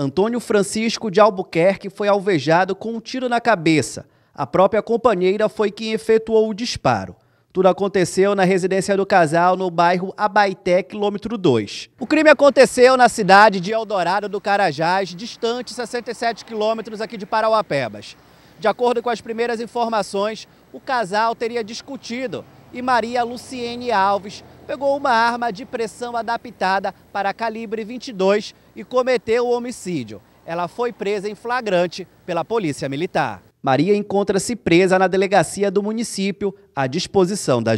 Antônio Francisco de Albuquerque foi alvejado com um tiro na cabeça. A própria companheira foi quem efetuou o disparo. Tudo aconteceu na residência do casal no bairro Abaité, quilômetro 2. O crime aconteceu na cidade de Eldorado do Carajás, distante 67 quilômetros aqui de Parauapebas. De acordo com as primeiras informações, o casal teria discutido e Maria Luciene Alves pegou uma arma de pressão adaptada para calibre 22 e cometeu o homicídio. Ela foi presa em flagrante pela Polícia Militar. Maria encontra-se presa na delegacia do município, à disposição da